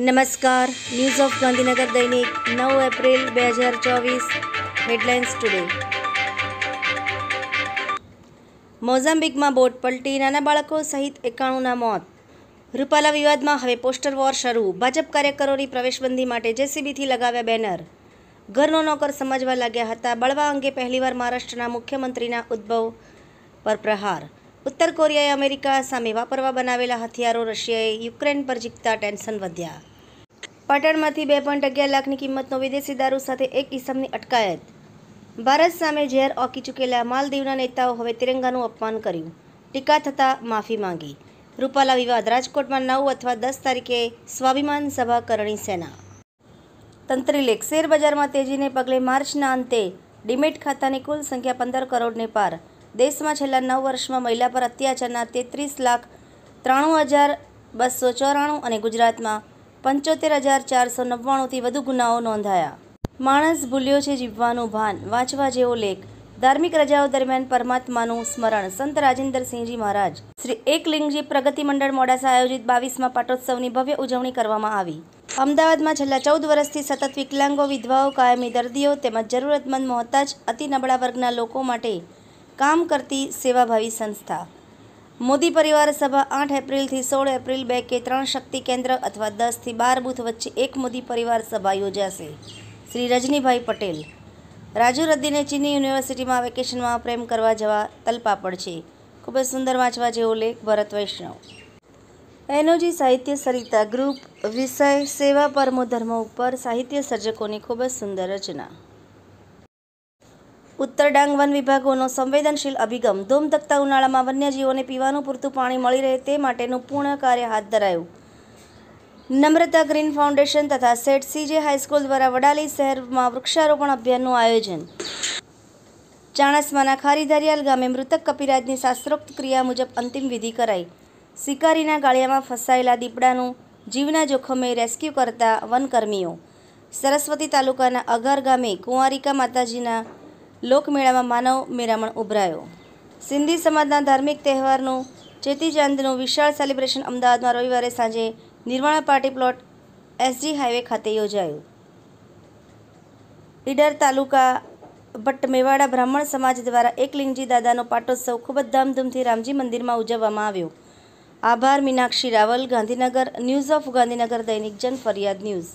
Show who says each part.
Speaker 1: નમસ્કાર news of Gandhinagar દૈનિક નવ એપ્રિલ બે હજાર ચોવીસ હેડલાઇન્સ ટુડે મોઝામ્બિકમાં બોટ પલટી નાના બાળકો સહિત એકાણુંના મોત રૂપાલા વિવાદમાં હવે પોસ્ટર વોર શરૂ ભાજપ કાર્યકરોની પ્રવેશબંધી માટે જેસીબીથી લગાવ્યા બેનર ઘરનો નોકર સમજવા લાગ્યા હતા બળવા અંગે પહેલીવાર મહારાષ્ટ્રના મુખ્યમંત્રીના ઉદ્ભવ પર પ્રહાર ઉત્તર કોરિયાએ અમેરિકા સામે વાપરવા બનાવેલા હથિયારો રશિયાએ યુક્રેન પર જીતતા ટેન્શન વધ્યા પાટણમાંથી બે પોઈન્ટ અગિયાર લાખની કિંમતનો વિદેશી દારૂ સાથે એક ઇસમની અટકાયત ભારત સામે ઝેર ઓકી ચૂકેલા માલદીવના નેતાઓ હવે તિરંગાનું અપમાન કર્યું ટીકા થતાં માફી માંગી રૂપાલા વિવાદ રાજકોટમાં નવ અથવા દસ તારીખે સ્વાભિમાન સભા કરણી સેના તંત્રી શેરબજારમાં તેજીને પગલે માર્ચના અંતે ડિમેટ ખાતાની કુલ સંખ્યા પંદર કરોડને પાર દેશમાં છેલ્લા નવ વર્ષમાં મહિલા પર અત્યાચારના તેત્રીસ લાખ ત્રાણું હજાર બસો ચોરાણું અને ગુજરાતમાં પંચોતેર હજાર ચારસો નવ્વાણુંથી વધુ ગુનાઓ નોંધાયા માણસ ભૂલ્યો છે જીવવાનું ભાન વાંચવા જેવો લેખ ધાર્મિક રજાઓ દરમિયાન પરમાત્માનું સ્મરણ સંત રાજેન્દ્રસિંહજી મહારાજ શ્રી એકલિંગજી પ્રગતિ મંડળ મોડાસા આયોજિત બાવીસમાં પાટોત્સવની ભવ્ય ઉજવણી કરવામાં આવી અમદાવાદમાં છેલ્લા ચૌદ વર્ષથી સતત વિકલાંગો વિધવાઓ કાયમી દર્દીઓ તેમજ જરૂરતમંદ મોહતાજ અતિ નબળા વર્ગના લોકો માટે કામ કરતી સેવાભાવી સંસ્થા મોદી પરિવાર સભા આઠ એપ્રિલથી સોળ એપ્રિલ બે કે ત્રણ શક્તિ કેન્દ્ર અથવા દસથી બાર બૂથ વચ્ચે એક મોદી પરિવાર સભા યોજાશે શ્રી રજનીભાઈ પટેલ રાજુ રદ્દીને ચીની યુનિવર્સિટીમાં વેકેશનમાં પ્રેમ કરવા જવા તલપાપડ છે ખૂબ જ સુંદર વાંચવા જેવો લેખ ભરત વૈષ્ણવ એનઓજી સાહિત્ય સરિતા ગ્રુપ વિષય સેવા પરમો ધર્મ ઉપર સાહિત્ય સર્જકોની ખૂબ જ સુંદર રચના ઉત્તર ડાંગ વન વિભાગોનો સંવેદનશીલ અભિગમ ધૂમધકતા ઉનાળામાં વન્યજીવોને પીવાનું પૂરતું પાણી મળી રહે તે માટેનું પૂર્ણ કાર્ય હાથ ધરાયું નમ્રતા ગ્રીન ફાઉન્ડેશન તથા સેટ સીજે હાઈસ્કૂલ દ્વારા વડાલી શહેરમાં વૃક્ષારોપણ અભિયાનનું આયોજન ચાણસમાના ખારીધારિયાલ ગામે મૃતક કપિરાજની શાસ્ત્રોક્ત ક્રિયા મુજબ અંતિમ વિધિ કરાઈ શિકારીના ગાળિયામાં ફસાયેલા દીપડાનું જીવના જોખમે રેસ્ક્યુ કરતા વનકર્મીઓ સરસ્વતી તાલુકાના અગર ગામે કુંવારિકા માતાજીના લોકમેળામાં માનવ મેરામણ ઉભરાયો સિંધી સમાજના ધાર્મિક તહેવારનું ચેતીચાંદનું વિશાળ સેલિબ્રેશન અમદાવાદમાં રવિવારે સાંજે નિર્માણ પાર્ટી પ્લોટ એસજી હાઈવે ખાતે યોજાયું ઈડર તાલુકા ભટ્ટ મેવાડા બ્રાહ્મણ સમાજ દ્વારા એકલિંગજી દાદાનો પાટોત્સવ ખૂબ જ ધામધૂમથી રામજી મંદિરમાં ઉજવવામાં આવ્યો આભાર મીનાક્ષી રાવલ ગાંધીનગર ન્યૂઝ ઓફ ગાંધીનગર દૈનિક જન ફરિયાદ ન્યૂઝ